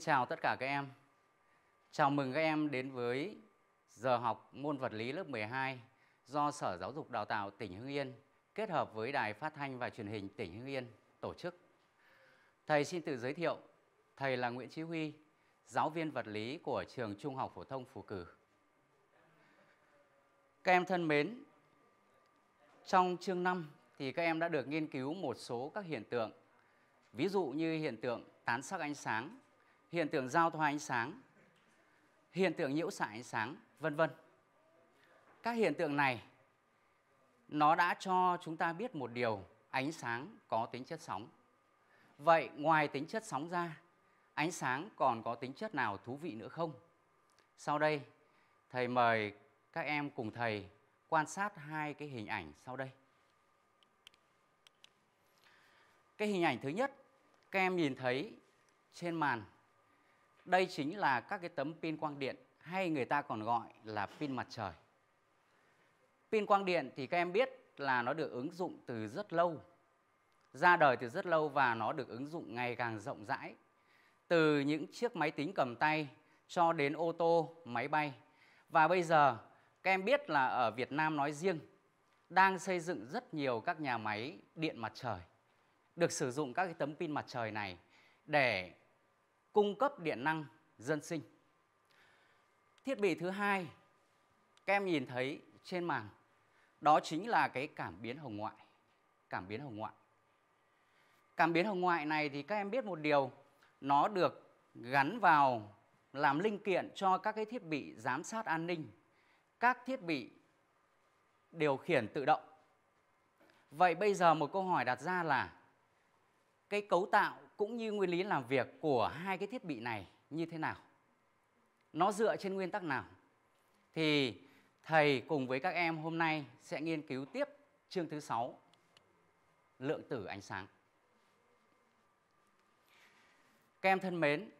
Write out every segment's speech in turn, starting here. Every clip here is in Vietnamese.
Xin chào tất cả các em. Chào mừng các em đến với giờ học môn vật lý lớp 12 do Sở Giáo dục Đào tạo tỉnh Hưng Yên kết hợp với Đài Phát thanh và Truyền hình tỉnh Hưng Yên tổ chức. Thầy xin tự giới thiệu, thầy là Nguyễn Chí Huy, giáo viên vật lý của trường Trung học phổ thông Phù Cử. Các em thân mến, trong chương 5 thì các em đã được nghiên cứu một số các hiện tượng, ví dụ như hiện tượng tán sắc ánh sáng hiện tượng giao thoa ánh sáng, hiện tượng nhiễu xạ ánh sáng, vân vân. Các hiện tượng này nó đã cho chúng ta biết một điều, ánh sáng có tính chất sóng. Vậy ngoài tính chất sóng ra, ánh sáng còn có tính chất nào thú vị nữa không? Sau đây, thầy mời các em cùng thầy quan sát hai cái hình ảnh sau đây. Cái hình ảnh thứ nhất, các em nhìn thấy trên màn đây chính là các cái tấm pin quang điện hay người ta còn gọi là pin mặt trời. Pin quang điện thì các em biết là nó được ứng dụng từ rất lâu. Ra đời từ rất lâu và nó được ứng dụng ngày càng rộng rãi. Từ những chiếc máy tính cầm tay cho đến ô tô, máy bay. Và bây giờ các em biết là ở Việt Nam nói riêng đang xây dựng rất nhiều các nhà máy điện mặt trời được sử dụng các cái tấm pin mặt trời này để cung cấp điện năng dân sinh. Thiết bị thứ hai các em nhìn thấy trên màn đó chính là cái cảm biến hồng ngoại. Cảm biến hồng ngoại. Cảm biến hồng ngoại này thì các em biết một điều, nó được gắn vào làm linh kiện cho các cái thiết bị giám sát an ninh, các thiết bị điều khiển tự động. Vậy bây giờ một câu hỏi đặt ra là cái cấu tạo cũng như nguyên lý làm việc của hai cái thiết bị này như thế nào nó dựa trên nguyên tắc nào thì thầy cùng với các em hôm nay sẽ nghiên cứu tiếp chương thứ 6 lượng tử ánh sáng các em thân mến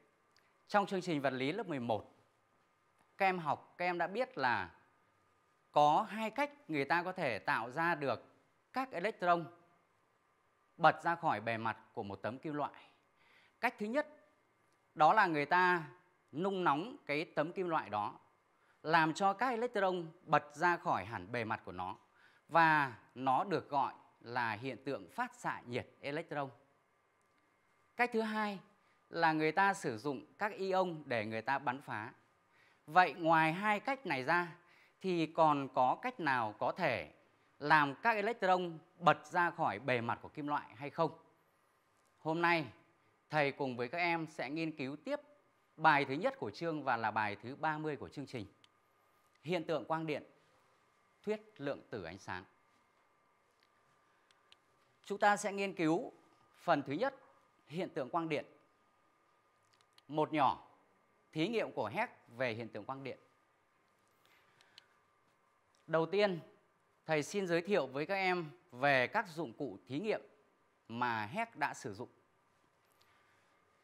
trong chương trình vật lý lớp 11 các em học các em đã biết là có hai cách người ta có thể tạo ra được các electron bật ra khỏi bề mặt của một tấm kim loại Cách thứ nhất đó là người ta nung nóng cái tấm kim loại đó làm cho các electron bật ra khỏi hẳn bề mặt của nó và nó được gọi là hiện tượng phát xạ nhiệt electron. Cách thứ hai là người ta sử dụng các ion để người ta bắn phá. Vậy ngoài hai cách này ra thì còn có cách nào có thể làm các electron bật ra khỏi bề mặt của kim loại hay không? Hôm nay thầy cùng với các em sẽ nghiên cứu tiếp bài thứ nhất của chương và là bài thứ 30 của chương trình. Hiện tượng quang điện, thuyết lượng tử ánh sáng. Chúng ta sẽ nghiên cứu phần thứ nhất, hiện tượng quang điện. Một nhỏ, thí nghiệm của Heck về hiện tượng quang điện. Đầu tiên, thầy xin giới thiệu với các em về các dụng cụ thí nghiệm mà Heck đã sử dụng.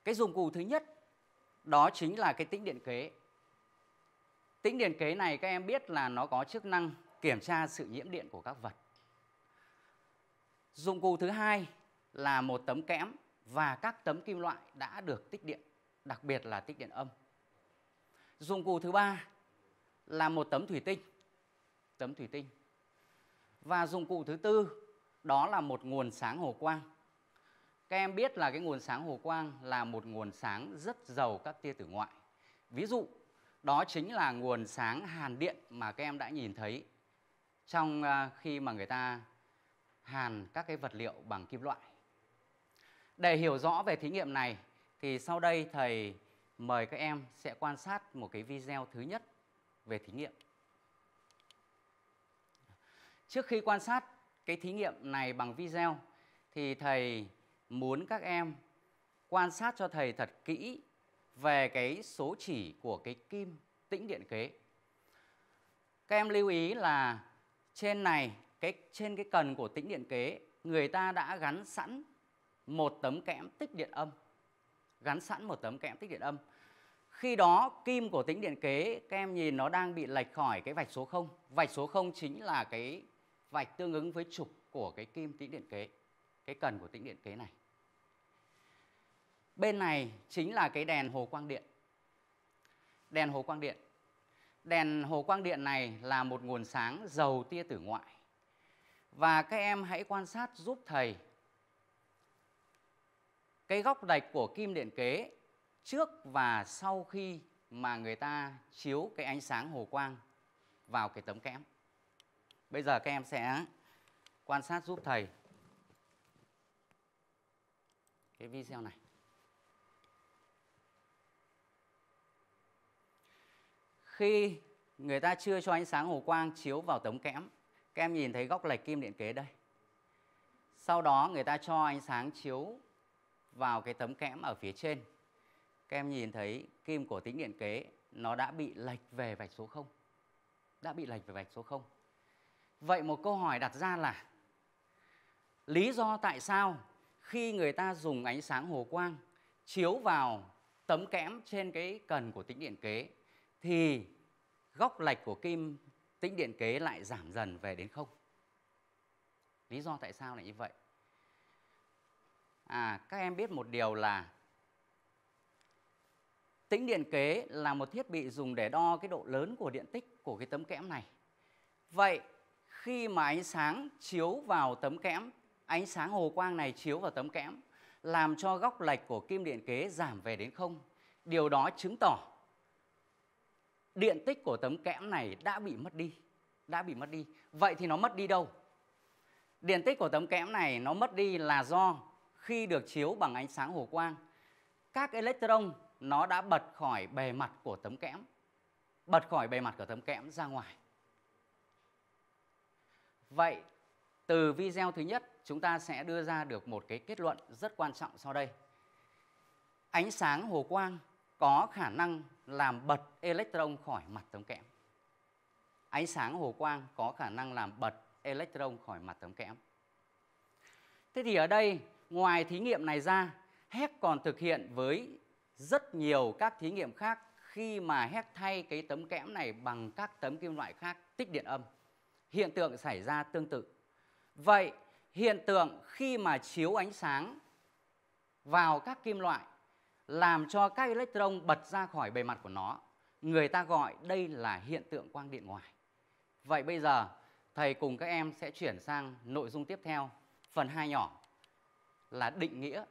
Cái dụng cụ thứ nhất đó chính là cái tĩnh điện kế. Tĩnh điện kế này các em biết là nó có chức năng kiểm tra sự nhiễm điện của các vật. Dụng cụ thứ hai là một tấm kẽm và các tấm kim loại đã được tích điện, đặc biệt là tích điện âm. Dụng cụ thứ ba là một tấm thủy tinh, tấm thủy tinh. Và dụng cụ thứ tư đó là một nguồn sáng hồ quang các em biết là cái nguồn sáng hồ quang là một nguồn sáng rất giàu các tia tử ngoại. Ví dụ, đó chính là nguồn sáng hàn điện mà các em đã nhìn thấy trong à, khi mà người ta hàn các cái vật liệu bằng kim loại. Để hiểu rõ về thí nghiệm này thì sau đây thầy mời các em sẽ quan sát một cái video thứ nhất về thí nghiệm. Trước khi quan sát cái thí nghiệm này bằng video thì thầy muốn các em quan sát cho thầy thật kỹ về cái số chỉ của cái kim tĩnh điện kế. Các em lưu ý là trên này cái trên cái cần của tĩnh điện kế người ta đã gắn sẵn một tấm kẽm tích điện âm gắn sẵn một tấm kẽm tích điện âm khi đó kim của tĩnh điện kế các em nhìn nó đang bị lệch khỏi cái vạch số 0 vạch số 0 chính là cái vạch tương ứng với trục của cái kim tĩnh điện kế cái cần của tĩnh điện kế này. Bên này chính là cái đèn hồ quang điện. Đèn hồ quang điện. Đèn hồ quang điện này là một nguồn sáng giàu tia tử ngoại. Và các em hãy quan sát giúp thầy cái góc đạch của kim điện kế trước và sau khi mà người ta chiếu cái ánh sáng hồ quang vào cái tấm kẽm. Bây giờ các em sẽ quan sát giúp thầy cái video này khi người ta chưa cho ánh sáng hồ quang chiếu vào tấm kẽm các em nhìn thấy góc lệch kim điện kế đây sau đó người ta cho ánh sáng chiếu vào cái tấm kẽm ở phía trên các em nhìn thấy kim của tính điện kế nó đã bị lệch về vạch số 0 đã bị lệch về vạch số 0 vậy một câu hỏi đặt ra là lý do tại sao khi người ta dùng ánh sáng hồ quang chiếu vào tấm kẽm trên cái cần của tĩnh điện kế thì góc lệch của kim tĩnh điện kế lại giảm dần về đến không. Lý do tại sao lại như vậy? À, các em biết một điều là tĩnh điện kế là một thiết bị dùng để đo cái độ lớn của điện tích của cái tấm kẽm này. Vậy khi mà ánh sáng chiếu vào tấm kẽm ánh sáng hồ quang này chiếu vào tấm kẽm làm cho góc lệch của kim điện kế giảm về đến không. Điều đó chứng tỏ điện tích của tấm kẽm này đã bị mất đi, đã bị mất đi. Vậy thì nó mất đi đâu? Điện tích của tấm kẽm này nó mất đi là do khi được chiếu bằng ánh sáng hồ quang, các electron nó đã bật khỏi bề mặt của tấm kẽm, bật khỏi bề mặt của tấm kẽm ra ngoài. Vậy từ video thứ nhất, chúng ta sẽ đưa ra được một cái kết luận rất quan trọng sau đây. Ánh sáng hồ quang có khả năng làm bật electron khỏi mặt tấm kẽm. Ánh sáng hồ quang có khả năng làm bật electron khỏi mặt tấm kẽm. Thế thì ở đây, ngoài thí nghiệm này ra, Heck còn thực hiện với rất nhiều các thí nghiệm khác khi mà Heck thay cái tấm kẽm này bằng các tấm kim loại khác tích điện âm. Hiện tượng xảy ra tương tự. Vậy hiện tượng khi mà chiếu ánh sáng vào các kim loại làm cho các electron bật ra khỏi bề mặt của nó, người ta gọi đây là hiện tượng quang điện ngoài. Vậy bây giờ thầy cùng các em sẽ chuyển sang nội dung tiếp theo, phần 2 nhỏ là định nghĩa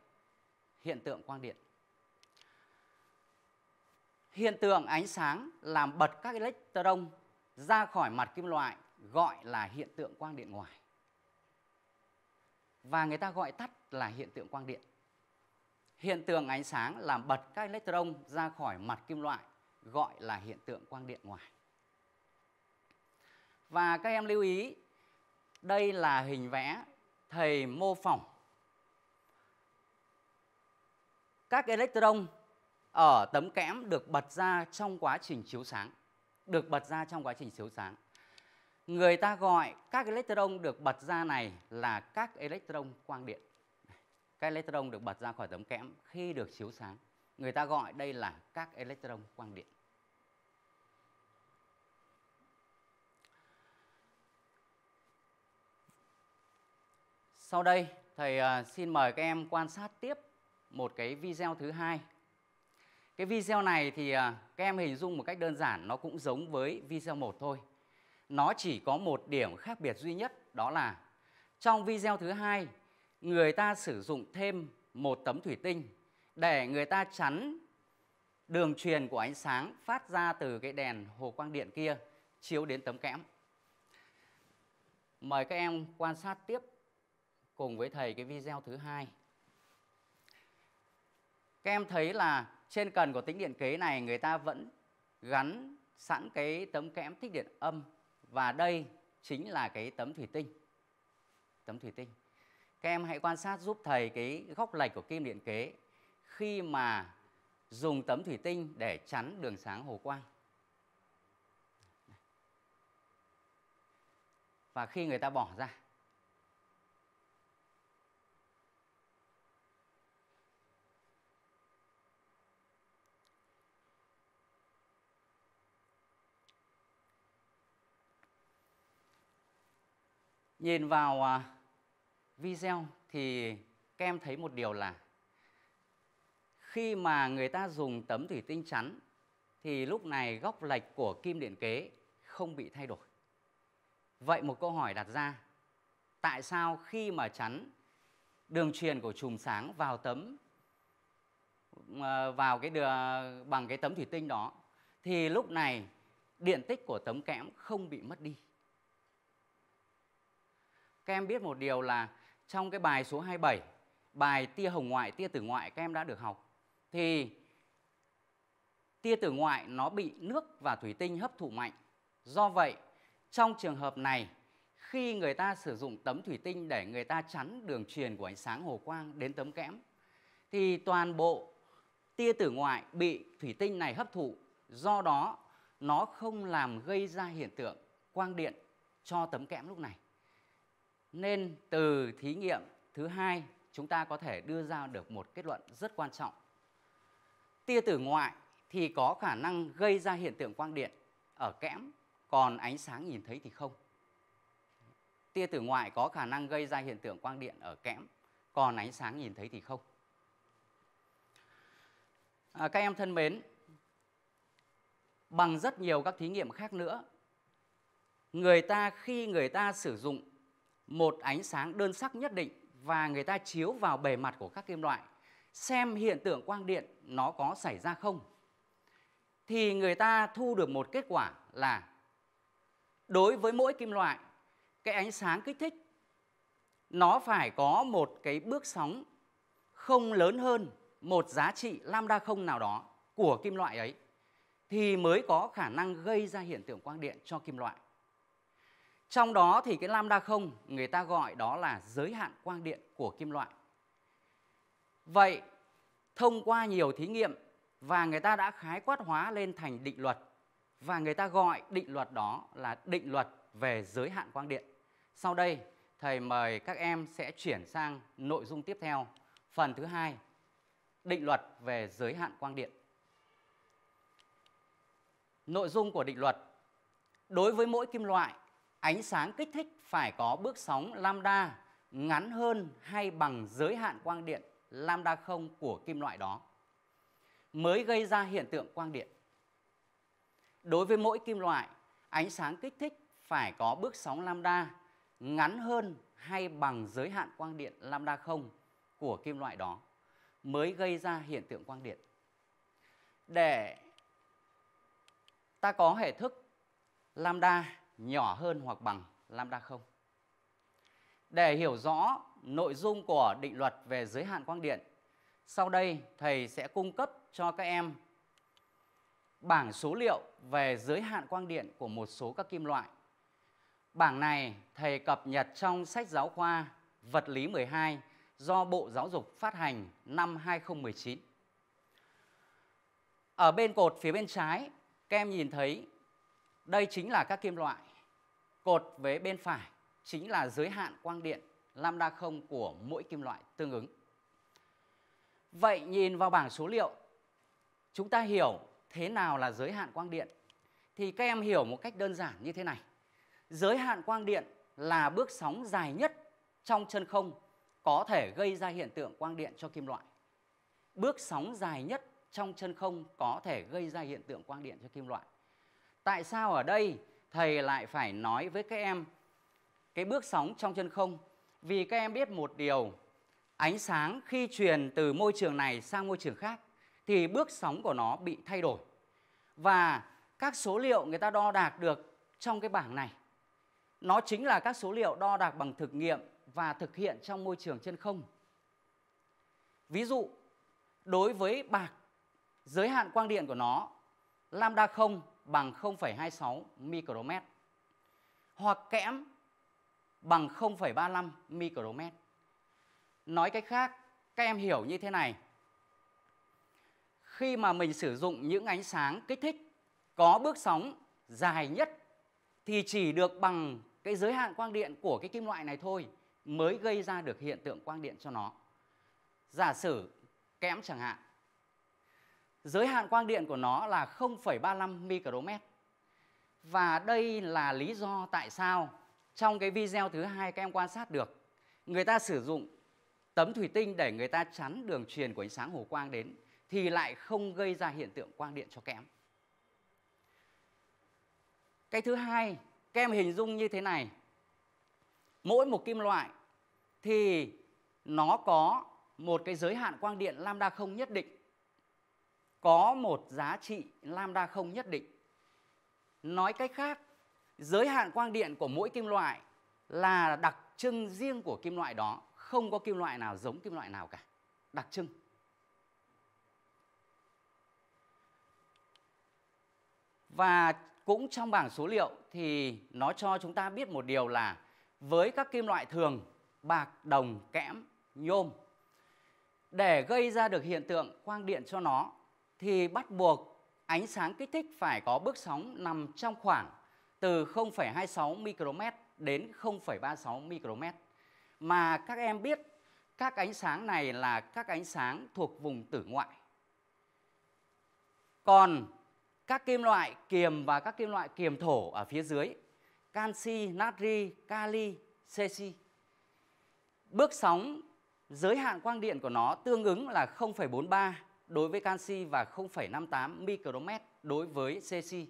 hiện tượng quang điện. Hiện tượng ánh sáng làm bật các electron ra khỏi mặt kim loại gọi là hiện tượng quang điện ngoài và người ta gọi tắt là hiện tượng quang điện. Hiện tượng ánh sáng làm bật các electron ra khỏi mặt kim loại gọi là hiện tượng quang điện ngoài. Và các em lưu ý, đây là hình vẽ thầy mô phỏng các electron ở tấm kẽm được bật ra trong quá trình chiếu sáng, được bật ra trong quá trình chiếu sáng người ta gọi các electron được bật ra này là các electron quang điện. Các electron được bật ra khỏi tấm kẽm khi được chiếu sáng, người ta gọi đây là các electron quang điện. Sau đây, thầy à, xin mời các em quan sát tiếp một cái video thứ hai. Cái video này thì à, các em hình dung một cách đơn giản nó cũng giống với video một thôi nó chỉ có một điểm khác biệt duy nhất đó là trong video thứ hai người ta sử dụng thêm một tấm thủy tinh để người ta chắn đường truyền của ánh sáng phát ra từ cái đèn hồ quang điện kia chiếu đến tấm kẽm. Mời các em quan sát tiếp cùng với thầy cái video thứ hai. Các em thấy là trên cần của tính điện kế này người ta vẫn gắn sẵn cái tấm kẽm thích điện âm và đây chính là cái tấm thủy tinh tấm thủy tinh các em hãy quan sát giúp thầy cái góc lệch của kim điện kế khi mà dùng tấm thủy tinh để chắn đường sáng hồ quang và khi người ta bỏ ra Nhìn vào à, video thì các em thấy một điều là khi mà người ta dùng tấm thủy tinh chắn thì lúc này góc lệch của kim điện kế không bị thay đổi. Vậy một câu hỏi đặt ra, tại sao khi mà chắn đường truyền của chùm sáng vào tấm à, vào cái đường bằng cái tấm thủy tinh đó thì lúc này điện tích của tấm kẽm không bị mất đi các em biết một điều là trong cái bài số 27, bài tia hồng ngoại, tia tử ngoại các em đã được học thì tia tử ngoại nó bị nước và thủy tinh hấp thụ mạnh. Do vậy, trong trường hợp này khi người ta sử dụng tấm thủy tinh để người ta chắn đường truyền của ánh sáng hồ quang đến tấm kẽm thì toàn bộ tia tử ngoại bị thủy tinh này hấp thụ, do đó nó không làm gây ra hiện tượng quang điện cho tấm kẽm lúc này. Nên từ thí nghiệm thứ hai chúng ta có thể đưa ra được một kết luận rất quan trọng. Tia tử ngoại thì có khả năng gây ra hiện tượng quang điện ở kẽm, còn ánh sáng nhìn thấy thì không. Tia tử ngoại có khả năng gây ra hiện tượng quang điện ở kẽm, còn ánh sáng nhìn thấy thì không. À, các em thân mến, bằng rất nhiều các thí nghiệm khác nữa, người ta khi người ta sử dụng một ánh sáng đơn sắc nhất định và người ta chiếu vào bề mặt của các kim loại xem hiện tượng quang điện nó có xảy ra không thì người ta thu được một kết quả là đối với mỗi kim loại cái ánh sáng kích thích nó phải có một cái bước sóng không lớn hơn một giá trị lambda không nào đó của kim loại ấy thì mới có khả năng gây ra hiện tượng quang điện cho kim loại. Trong đó thì cái lambda không người ta gọi đó là giới hạn quang điện của kim loại. Vậy thông qua nhiều thí nghiệm và người ta đã khái quát hóa lên thành định luật và người ta gọi định luật đó là định luật về giới hạn quang điện. Sau đây thầy mời các em sẽ chuyển sang nội dung tiếp theo, phần thứ hai, định luật về giới hạn quang điện. Nội dung của định luật Đối với mỗi kim loại ánh sáng kích thích phải có bước sóng lambda ngắn hơn hay bằng giới hạn quang điện lambda không của kim loại đó mới gây ra hiện tượng quang điện. Đối với mỗi kim loại, ánh sáng kích thích phải có bước sóng lambda ngắn hơn hay bằng giới hạn quang điện lambda không của kim loại đó mới gây ra hiện tượng quang điện. Để ta có hệ thức lambda nhỏ hơn hoặc bằng lambda 0. Để hiểu rõ nội dung của định luật về giới hạn quang điện, sau đây thầy sẽ cung cấp cho các em bảng số liệu về giới hạn quang điện của một số các kim loại. Bảng này thầy cập nhật trong sách giáo khoa Vật lý 12 do Bộ Giáo dục phát hành năm 2019. Ở bên cột phía bên trái, các em nhìn thấy đây chính là các kim loại. Cột vế bên phải chính là giới hạn quang điện lambda không của mỗi kim loại tương ứng. Vậy nhìn vào bảng số liệu, chúng ta hiểu thế nào là giới hạn quang điện thì các em hiểu một cách đơn giản như thế này. Giới hạn quang điện là bước sóng dài nhất trong chân không có thể gây ra hiện tượng quang điện cho kim loại. Bước sóng dài nhất trong chân không có thể gây ra hiện tượng quang điện cho kim loại tại sao ở đây thầy lại phải nói với các em cái bước sóng trong chân không vì các em biết một điều ánh sáng khi truyền từ môi trường này sang môi trường khác thì bước sóng của nó bị thay đổi và các số liệu người ta đo đạc được trong cái bảng này nó chính là các số liệu đo đạc bằng thực nghiệm và thực hiện trong môi trường chân không ví dụ đối với bạc giới hạn quang điện của nó lambda 0 bằng 0,26 micromet hoặc kẽm bằng 0,35 micromet. Nói cách khác, các em hiểu như thế này. Khi mà mình sử dụng những ánh sáng kích thích có bước sóng dài nhất thì chỉ được bằng cái giới hạn quang điện của cái kim loại này thôi mới gây ra được hiện tượng quang điện cho nó. Giả sử kẽm chẳng hạn Giới hạn quang điện của nó là 0,35 micromet. Và đây là lý do tại sao trong cái video thứ hai các em quan sát được người ta sử dụng tấm thủy tinh để người ta chắn đường truyền của ánh sáng hồ quang đến thì lại không gây ra hiện tượng quang điện cho kém. Cái thứ hai, các em hình dung như thế này. Mỗi một kim loại thì nó có một cái giới hạn quang điện lambda không nhất định có một giá trị lambda không nhất định. Nói cách khác, giới hạn quang điện của mỗi kim loại là đặc trưng riêng của kim loại đó, không có kim loại nào giống kim loại nào cả. Đặc trưng. Và cũng trong bảng số liệu thì nó cho chúng ta biết một điều là với các kim loại thường bạc, đồng, kẽm, nhôm để gây ra được hiện tượng quang điện cho nó thì bắt buộc ánh sáng kích thích phải có bước sóng nằm trong khoảng từ 0,26 micromet đến 0,36 micromet. Mà các em biết các ánh sáng này là các ánh sáng thuộc vùng tử ngoại. Còn các kim loại kiềm và các kim loại kiềm thổ ở phía dưới, canxi, natri, kali, cesi. Bước sóng giới hạn quang điện của nó tương ứng là 0,43 đối với canxi và 0,58 micromet đối với cesi.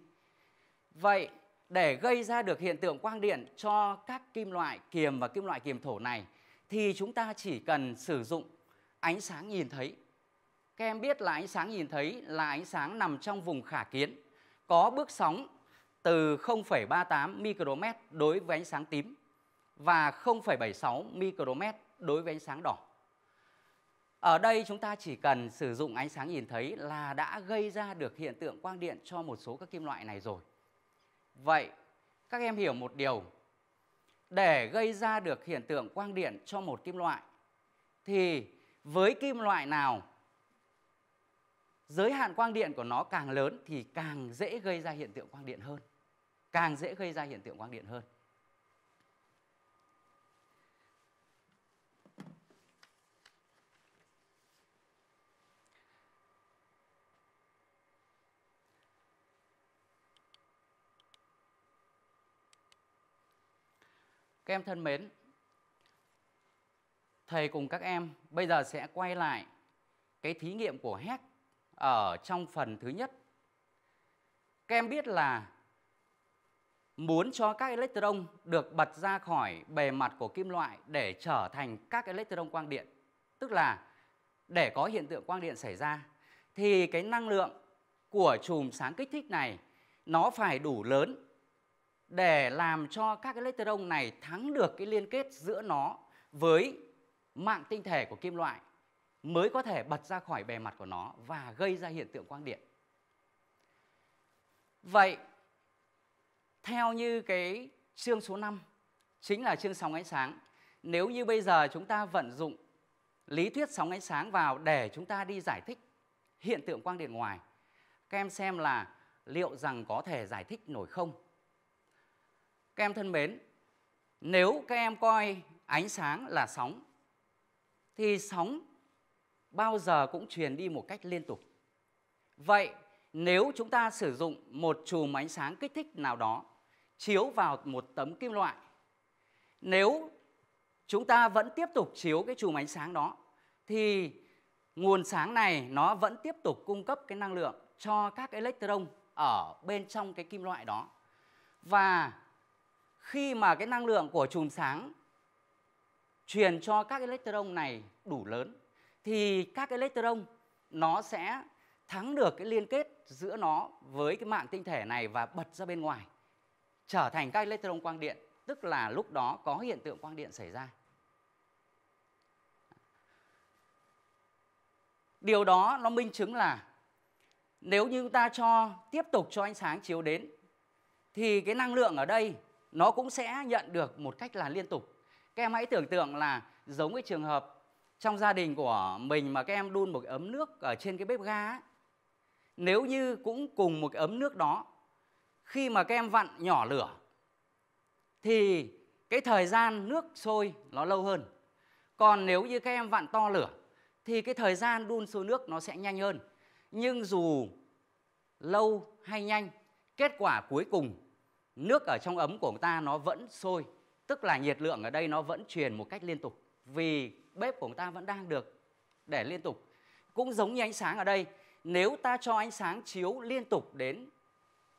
Vậy để gây ra được hiện tượng quang điện cho các kim loại kiềm và kim loại kiềm thổ này thì chúng ta chỉ cần sử dụng ánh sáng nhìn thấy. Các em biết là ánh sáng nhìn thấy là ánh sáng nằm trong vùng khả kiến, có bước sóng từ 0,38 micromet đối với ánh sáng tím và 0,76 micromet đối với ánh sáng đỏ. Ở đây chúng ta chỉ cần sử dụng ánh sáng nhìn thấy là đã gây ra được hiện tượng quang điện cho một số các kim loại này rồi. Vậy các em hiểu một điều, để gây ra được hiện tượng quang điện cho một kim loại thì với kim loại nào giới hạn quang điện của nó càng lớn thì càng dễ gây ra hiện tượng quang điện hơn. Càng dễ gây ra hiện tượng quang điện hơn. Các em thân mến, thầy cùng các em bây giờ sẽ quay lại cái thí nghiệm của Heck ở trong phần thứ nhất. Các em biết là muốn cho các electron được bật ra khỏi bề mặt của kim loại để trở thành các electron quang điện, tức là để có hiện tượng quang điện xảy ra thì cái năng lượng của chùm sáng kích thích này nó phải đủ lớn để làm cho các cái electron này thắng được cái liên kết giữa nó với mạng tinh thể của kim loại mới có thể bật ra khỏi bề mặt của nó và gây ra hiện tượng quang điện. Vậy theo như cái chương số 5 chính là chương sóng ánh sáng. Nếu như bây giờ chúng ta vận dụng lý thuyết sóng ánh sáng vào để chúng ta đi giải thích hiện tượng quang điện ngoài, các em xem là liệu rằng có thể giải thích nổi không? Các em thân mến, nếu các em coi ánh sáng là sóng thì sóng bao giờ cũng truyền đi một cách liên tục. Vậy nếu chúng ta sử dụng một chùm ánh sáng kích thích nào đó chiếu vào một tấm kim loại, nếu chúng ta vẫn tiếp tục chiếu cái chùm ánh sáng đó thì nguồn sáng này nó vẫn tiếp tục cung cấp cái năng lượng cho các electron ở bên trong cái kim loại đó. Và khi mà cái năng lượng của chùm sáng truyền cho các electron này đủ lớn thì các electron nó sẽ thắng được cái liên kết giữa nó với cái mạng tinh thể này và bật ra bên ngoài trở thành các electron quang điện tức là lúc đó có hiện tượng quang điện xảy ra điều đó nó minh chứng là nếu như chúng ta cho tiếp tục cho ánh sáng chiếu đến thì cái năng lượng ở đây nó cũng sẽ nhận được một cách là liên tục các em hãy tưởng tượng là giống cái trường hợp trong gia đình của mình mà các em đun một ấm nước ở trên cái bếp ga ấy, nếu như cũng cùng một ấm nước đó khi mà các em vặn nhỏ lửa thì cái thời gian nước sôi nó lâu hơn còn nếu như các em vặn to lửa thì cái thời gian đun sôi nước nó sẽ nhanh hơn nhưng dù lâu hay nhanh kết quả cuối cùng nước ở trong ấm của chúng ta nó vẫn sôi tức là nhiệt lượng ở đây nó vẫn truyền một cách liên tục vì bếp của chúng ta vẫn đang được để liên tục cũng giống như ánh sáng ở đây nếu ta cho ánh sáng chiếu liên tục đến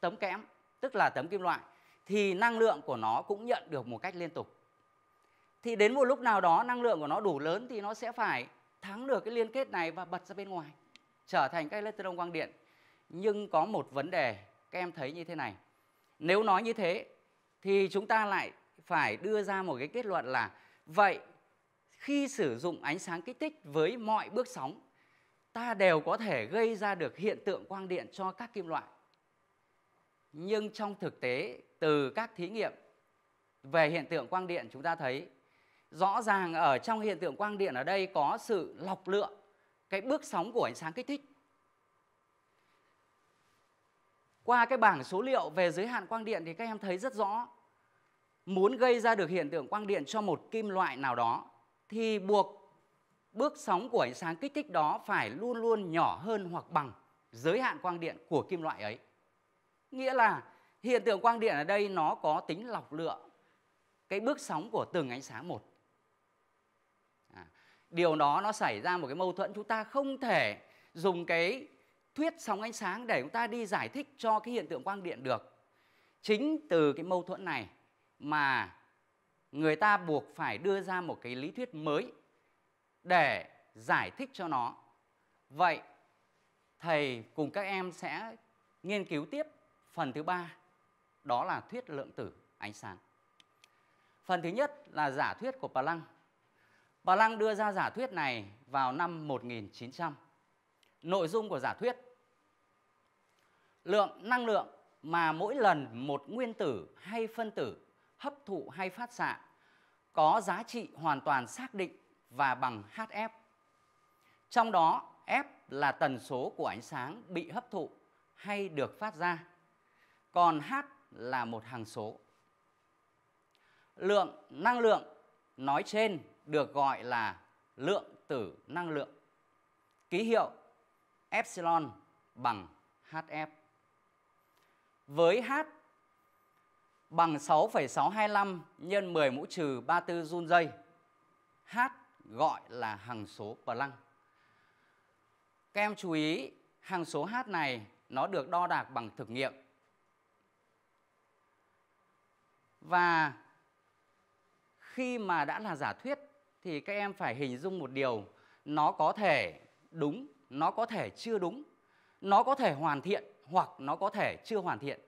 tấm kẽm tức là tấm kim loại thì năng lượng của nó cũng nhận được một cách liên tục thì đến một lúc nào đó năng lượng của nó đủ lớn thì nó sẽ phải thắng được cái liên kết này và bật ra bên ngoài trở thành các electron quang điện nhưng có một vấn đề các em thấy như thế này nếu nói như thế thì chúng ta lại phải đưa ra một cái kết luận là vậy khi sử dụng ánh sáng kích thích với mọi bước sóng ta đều có thể gây ra được hiện tượng quang điện cho các kim loại. Nhưng trong thực tế từ các thí nghiệm về hiện tượng quang điện chúng ta thấy rõ ràng ở trong hiện tượng quang điện ở đây có sự lọc lựa cái bước sóng của ánh sáng kích thích Qua cái bảng số liệu về giới hạn quang điện thì các em thấy rất rõ. Muốn gây ra được hiện tượng quang điện cho một kim loại nào đó thì buộc bước sóng của ánh sáng kích thích đó phải luôn luôn nhỏ hơn hoặc bằng giới hạn quang điện của kim loại ấy. Nghĩa là hiện tượng quang điện ở đây nó có tính lọc lựa cái bước sóng của từng ánh sáng một. À, điều đó nó xảy ra một cái mâu thuẫn chúng ta không thể dùng cái thuyết sóng ánh sáng để chúng ta đi giải thích cho cái hiện tượng quang điện được. Chính từ cái mâu thuẫn này mà người ta buộc phải đưa ra một cái lý thuyết mới để giải thích cho nó. Vậy thầy cùng các em sẽ nghiên cứu tiếp phần thứ ba đó là thuyết lượng tử ánh sáng. Phần thứ nhất là giả thuyết của Planck. Planck đưa ra giả thuyết này vào năm 1900. Nội dung của giả thuyết lượng năng lượng mà mỗi lần một nguyên tử hay phân tử hấp thụ hay phát xạ có giá trị hoàn toàn xác định và bằng HF. Trong đó, F là tần số của ánh sáng bị hấp thụ hay được phát ra, còn H là một hàng số. Lượng năng lượng nói trên được gọi là lượng tử năng lượng. Ký hiệu epsilon bằng HF với h bằng 6,625 nhân 10 mũ trừ 34 run giây. H gọi là hằng số Planck. Các em chú ý, hằng số H này nó được đo đạc bằng thực nghiệm. Và khi mà đã là giả thuyết thì các em phải hình dung một điều, nó có thể đúng, nó có thể chưa đúng, nó có thể hoàn thiện hoặc nó có thể chưa hoàn thiện.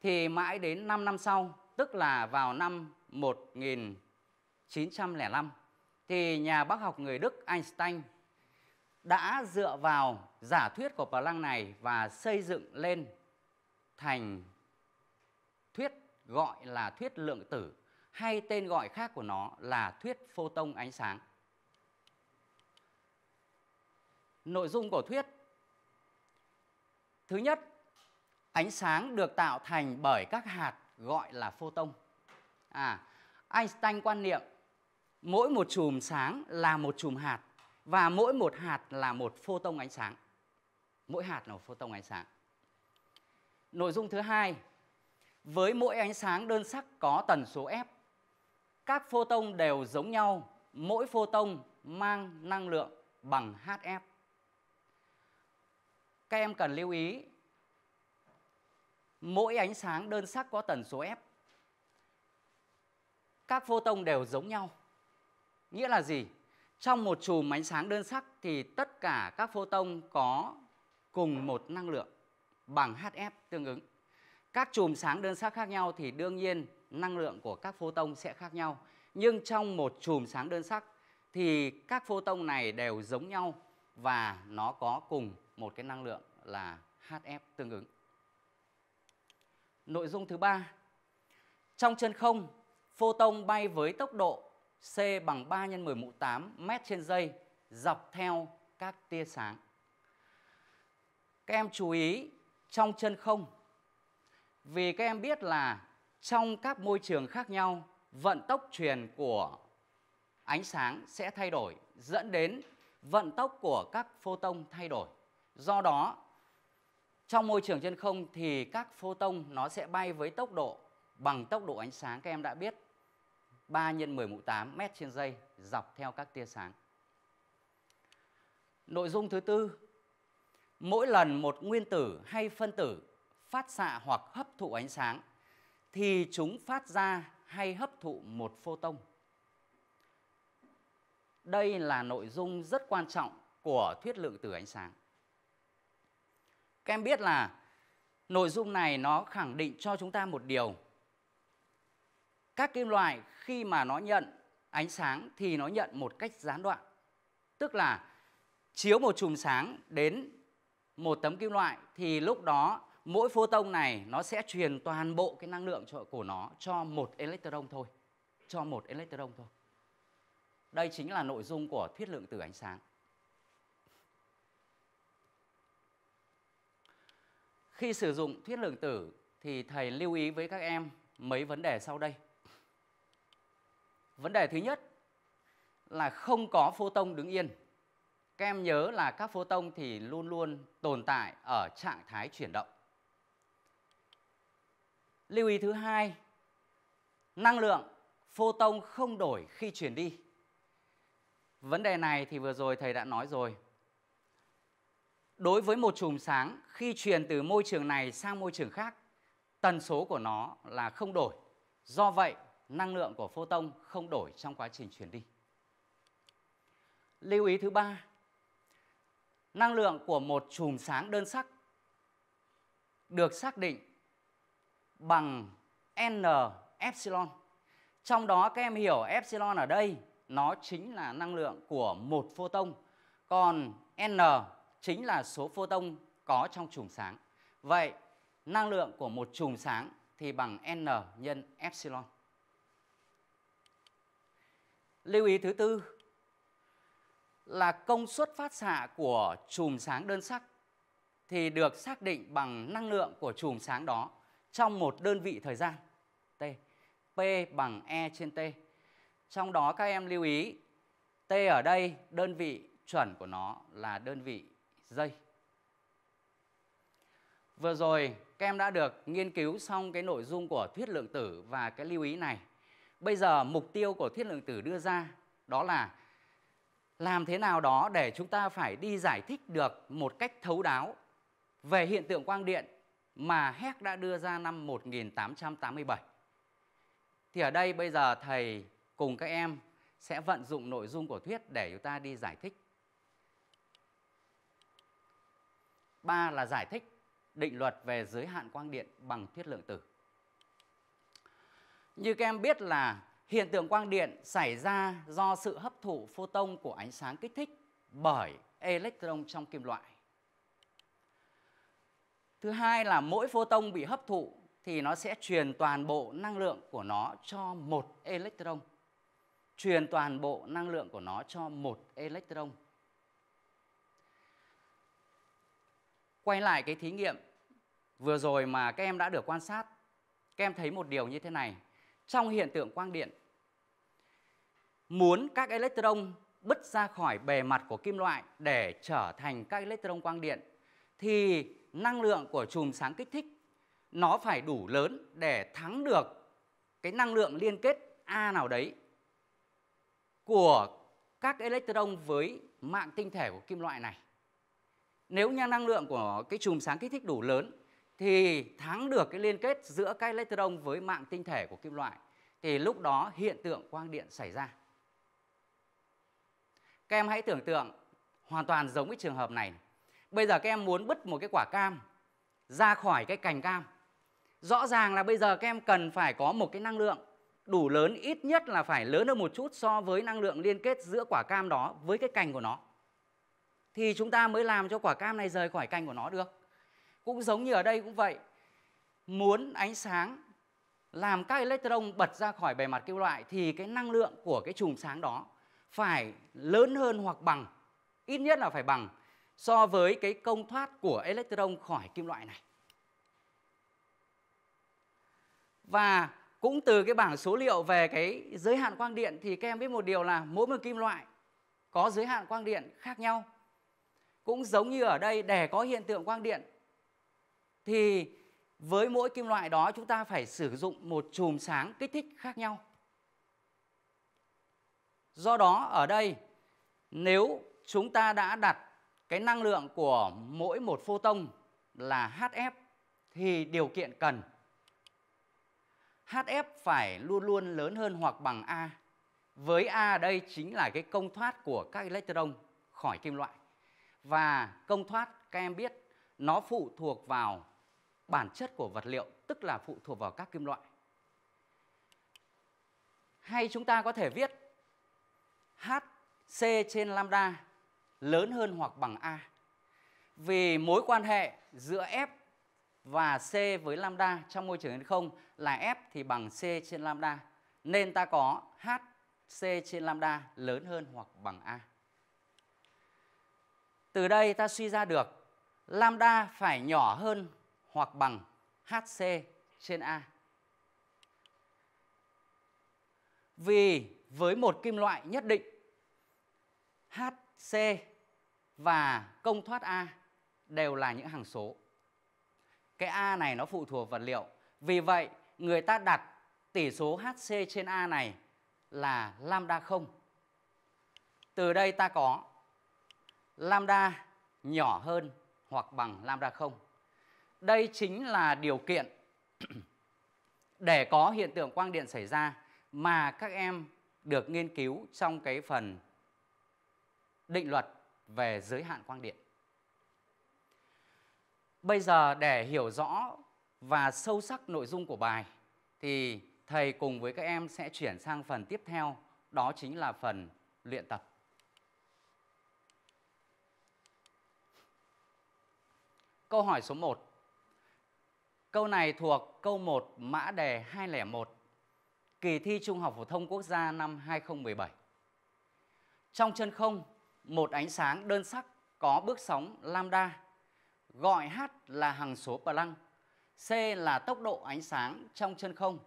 Thì mãi đến 5 năm sau, tức là vào năm 1905, thì nhà bác học người Đức Einstein đã dựa vào giả thuyết của Planck này và xây dựng lên thành thuyết gọi là thuyết lượng tử hay tên gọi khác của nó là thuyết photon ánh sáng. Nội dung của thuyết Thứ nhất, ánh sáng được tạo thành bởi các hạt gọi là photon. À, Einstein quan niệm mỗi một chùm sáng là một chùm hạt và mỗi một hạt là một photon ánh sáng. Mỗi hạt là một photon ánh sáng. Nội dung thứ hai, với mỗi ánh sáng đơn sắc có tần số F, các photon đều giống nhau, mỗi photon mang năng lượng bằng HF. Các em cần lưu ý mỗi ánh sáng đơn sắc có tần số F. Các photon đều giống nhau. Nghĩa là gì? Trong một chùm ánh sáng đơn sắc thì tất cả các photon có cùng một năng lượng bằng HF tương ứng. Các chùm sáng đơn sắc khác nhau thì đương nhiên năng lượng của các photon sẽ khác nhau. Nhưng trong một chùm sáng đơn sắc thì các photon này đều giống nhau và nó có cùng một cái năng lượng là HF tương ứng. Nội dung thứ ba, trong chân không, photon bay với tốc độ C bằng 3 x 10 mũ 8 m trên giây dọc theo các tia sáng. Các em chú ý trong chân không vì các em biết là trong các môi trường khác nhau vận tốc truyền của ánh sáng sẽ thay đổi dẫn đến vận tốc của các photon thay đổi. Do đó, trong môi trường trên không thì các photon nó sẽ bay với tốc độ bằng tốc độ ánh sáng các em đã biết 3 x 10 mũ 8 mét trên giây dọc theo các tia sáng. Nội dung thứ tư, mỗi lần một nguyên tử hay phân tử phát xạ hoặc hấp thụ ánh sáng thì chúng phát ra hay hấp thụ một photon. Đây là nội dung rất quan trọng của thuyết lượng tử ánh sáng. Các em biết là nội dung này nó khẳng định cho chúng ta một điều. Các kim loại khi mà nó nhận ánh sáng thì nó nhận một cách gián đoạn. Tức là chiếu một chùm sáng đến một tấm kim loại thì lúc đó mỗi photon này nó sẽ truyền toàn bộ cái năng lượng của nó cho một electron thôi. Cho một electron thôi. Đây chính là nội dung của thuyết lượng tử ánh sáng. Khi sử dụng thuyết lượng tử thì thầy lưu ý với các em mấy vấn đề sau đây. Vấn đề thứ nhất là không có photon đứng yên. Các em nhớ là các photon thì luôn luôn tồn tại ở trạng thái chuyển động. Lưu ý thứ hai, năng lượng photon không đổi khi chuyển đi. Vấn đề này thì vừa rồi thầy đã nói rồi, đối với một chùm sáng khi truyền từ môi trường này sang môi trường khác, tần số của nó là không đổi. Do vậy, năng lượng của photon không đổi trong quá trình truyền đi. Lưu ý thứ ba, năng lượng của một chùm sáng đơn sắc được xác định bằng n epsilon. Trong đó các em hiểu epsilon ở đây nó chính là năng lượng của một photon, còn n chính là số photon có trong chùm sáng. Vậy năng lượng của một chùm sáng thì bằng n nhân epsilon. Lưu ý thứ tư là công suất phát xạ của chùm sáng đơn sắc thì được xác định bằng năng lượng của chùm sáng đó trong một đơn vị thời gian t. P bằng e trên t. Trong đó các em lưu ý t ở đây đơn vị chuẩn của nó là đơn vị giây. Vừa rồi các em đã được nghiên cứu xong cái nội dung của thuyết lượng tử và cái lưu ý này. Bây giờ mục tiêu của thuyết lượng tử đưa ra đó là làm thế nào đó để chúng ta phải đi giải thích được một cách thấu đáo về hiện tượng quang điện mà Heck đã đưa ra năm 1887. Thì ở đây bây giờ thầy cùng các em sẽ vận dụng nội dung của thuyết để chúng ta đi giải thích ba là giải thích định luật về giới hạn quang điện bằng thuyết lượng tử. Như các em biết là hiện tượng quang điện xảy ra do sự hấp thụ photon của ánh sáng kích thích bởi electron trong kim loại. Thứ hai là mỗi photon bị hấp thụ thì nó sẽ truyền toàn bộ năng lượng của nó cho một electron. Truyền toàn bộ năng lượng của nó cho một electron quay lại cái thí nghiệm vừa rồi mà các em đã được quan sát các em thấy một điều như thế này trong hiện tượng quang điện muốn các electron bứt ra khỏi bề mặt của kim loại để trở thành các electron quang điện thì năng lượng của chùm sáng kích thích nó phải đủ lớn để thắng được cái năng lượng liên kết A nào đấy của các electron với mạng tinh thể của kim loại này nếu như năng lượng của cái chùm sáng kích thích đủ lớn thì thắng được cái liên kết giữa cái electron với mạng tinh thể của kim loại thì lúc đó hiện tượng quang điện xảy ra. Các em hãy tưởng tượng hoàn toàn giống cái trường hợp này. Bây giờ các em muốn bứt một cái quả cam ra khỏi cái cành cam. Rõ ràng là bây giờ các em cần phải có một cái năng lượng đủ lớn ít nhất là phải lớn hơn một chút so với năng lượng liên kết giữa quả cam đó với cái cành của nó thì chúng ta mới làm cho quả cam này rời khỏi cành của nó được. Cũng giống như ở đây cũng vậy. Muốn ánh sáng làm các electron bật ra khỏi bề mặt kim loại thì cái năng lượng của cái chùm sáng đó phải lớn hơn hoặc bằng, ít nhất là phải bằng so với cái công thoát của electron khỏi kim loại này. Và cũng từ cái bảng số liệu về cái giới hạn quang điện thì các em biết một điều là mỗi một kim loại có giới hạn quang điện khác nhau cũng giống như ở đây để có hiện tượng quang điện thì với mỗi kim loại đó chúng ta phải sử dụng một chùm sáng kích thích khác nhau. Do đó ở đây nếu chúng ta đã đặt cái năng lượng của mỗi một photon là HF thì điều kiện cần HF phải luôn luôn lớn hơn hoặc bằng A. Với A đây chính là cái công thoát của các electron khỏi kim loại và công thoát các em biết nó phụ thuộc vào bản chất của vật liệu tức là phụ thuộc vào các kim loại hay chúng ta có thể viết HC trên lambda lớn hơn hoặc bằng A vì mối quan hệ giữa F và C với lambda trong môi trường không là F thì bằng C trên lambda nên ta có HC trên lambda lớn hơn hoặc bằng A. Từ đây ta suy ra được lambda phải nhỏ hơn hoặc bằng hc trên a. Vì với một kim loại nhất định hc và công thoát a đều là những hằng số. Cái a này nó phụ thuộc vật liệu. Vì vậy, người ta đặt tỷ số hc trên a này là lambda 0. Từ đây ta có lambda nhỏ hơn hoặc bằng lambda 0. Đây chính là điều kiện để có hiện tượng quang điện xảy ra mà các em được nghiên cứu trong cái phần định luật về giới hạn quang điện. Bây giờ để hiểu rõ và sâu sắc nội dung của bài thì thầy cùng với các em sẽ chuyển sang phần tiếp theo đó chính là phần luyện tập. Câu hỏi số 1. Câu này thuộc câu 1 mã đề 201 kỳ thi Trung học phổ thông quốc gia năm 2017. Trong chân không, một ánh sáng đơn sắc có bước sóng lambda, gọi h là hằng số Planck, c là tốc độ ánh sáng trong chân không.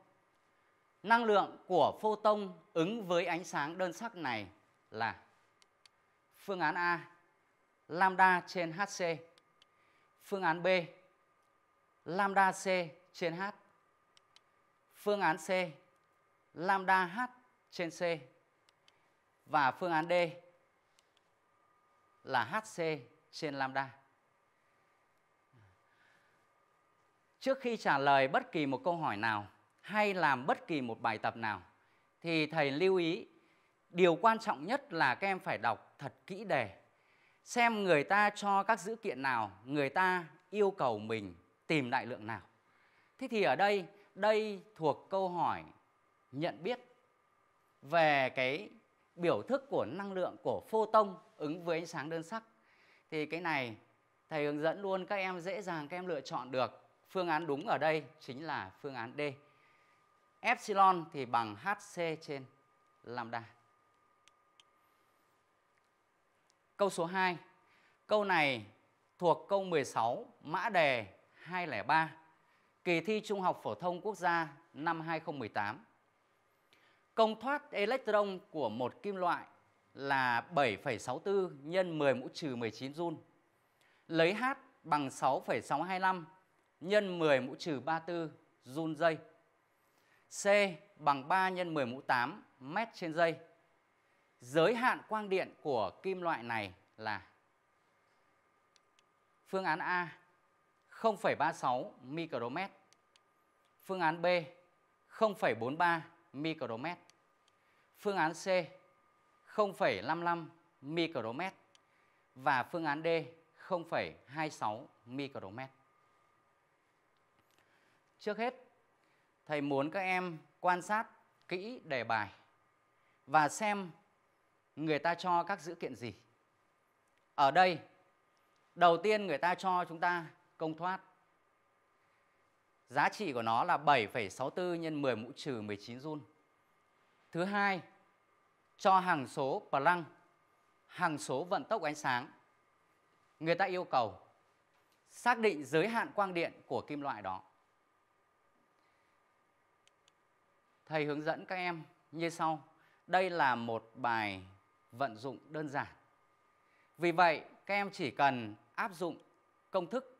Năng lượng của photon ứng với ánh sáng đơn sắc này là phương án A lambda trên hc Phương án B, lambda C trên H. Phương án C, lambda H trên C. Và phương án D là HC trên lambda. Trước khi trả lời bất kỳ một câu hỏi nào hay làm bất kỳ một bài tập nào thì thầy lưu ý điều quan trọng nhất là các em phải đọc thật kỹ đề xem người ta cho các dữ kiện nào, người ta yêu cầu mình tìm đại lượng nào. Thế thì ở đây, đây thuộc câu hỏi nhận biết về cái biểu thức của năng lượng của photon ứng với ánh sáng đơn sắc. Thì cái này thầy hướng dẫn luôn các em dễ dàng các em lựa chọn được. Phương án đúng ở đây chính là phương án D. Epsilon thì bằng HC trên lambda. Câu số 2. Câu này thuộc câu 16 mã đề 203 kỳ thi Trung học phổ thông quốc gia năm 2018. Công thoát electron của một kim loại là 7,64 nhân 10 mũ trừ 19 joule. Lấy H bằng 6,625 nhân 10 mũ trừ 34 joule giây. C bằng 3 nhân 10 mũ 8 mét trên giây. Giới hạn quang điện của kim loại này là Phương án A 0,36 micromet Phương án B 0,43 micromet Phương án C 0,55 micromet và phương án D 0,26 micromet. Trước hết, thầy muốn các em quan sát kỹ đề bài và xem người ta cho các dữ kiện gì ở đây đầu tiên người ta cho chúng ta công thoát giá trị của nó là 7,64 nhân 10 mũ trừ 19 joule thứ hai cho hằng số Planck hằng số vận tốc ánh sáng người ta yêu cầu xác định giới hạn quang điện của kim loại đó thầy hướng dẫn các em như sau đây là một bài vận dụng đơn giản. Vì vậy, các em chỉ cần áp dụng công thức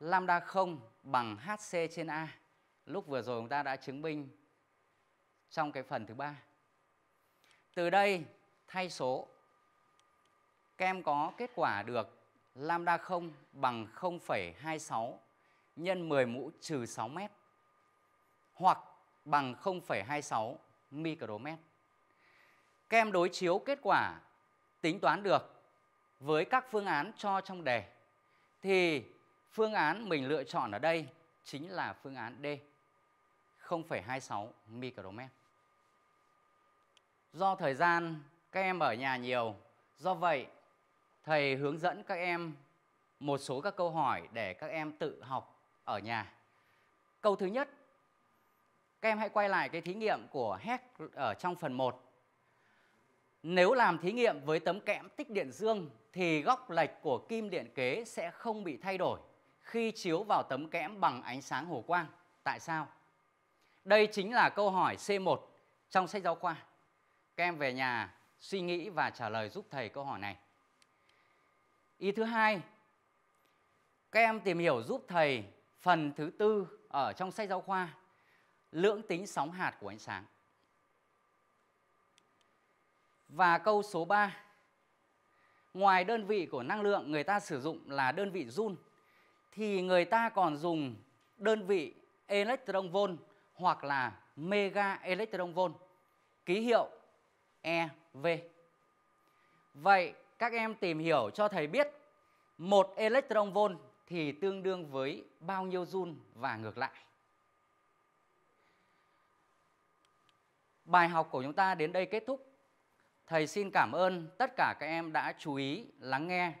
lambda 0 bằng HC trên A. Lúc vừa rồi chúng ta đã chứng minh trong cái phần thứ ba. Từ đây thay số các em có kết quả được lambda 0 bằng 0,26 nhân 10 mũ trừ 6 mét hoặc bằng 0,26 micromet. Các em đối chiếu kết quả tính toán được với các phương án cho trong đề thì phương án mình lựa chọn ở đây chính là phương án D 0,26 micromet. Do thời gian các em ở nhà nhiều, do vậy thầy hướng dẫn các em một số các câu hỏi để các em tự học ở nhà. Câu thứ nhất, các em hãy quay lại cái thí nghiệm của HEC ở trong phần 1 nếu làm thí nghiệm với tấm kẽm tích điện dương thì góc lệch của kim điện kế sẽ không bị thay đổi khi chiếu vào tấm kẽm bằng ánh sáng hồ quang. Tại sao? Đây chính là câu hỏi C1 trong sách giáo khoa. Các em về nhà suy nghĩ và trả lời giúp thầy câu hỏi này. Ý thứ hai, các em tìm hiểu giúp thầy phần thứ tư ở trong sách giáo khoa, lưỡng tính sóng hạt của ánh sáng. Và câu số 3. Ngoài đơn vị của năng lượng người ta sử dụng là đơn vị joule thì người ta còn dùng đơn vị electron volt hoặc là mega electron volt ký hiệu EV. Vậy các em tìm hiểu cho thầy biết một electron volt thì tương đương với bao nhiêu joule và ngược lại. Bài học của chúng ta đến đây kết thúc. Thầy xin cảm ơn tất cả các em đã chú ý lắng nghe.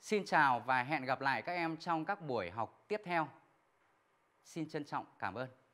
Xin chào và hẹn gặp lại các em trong các buổi học tiếp theo. Xin trân trọng cảm ơn.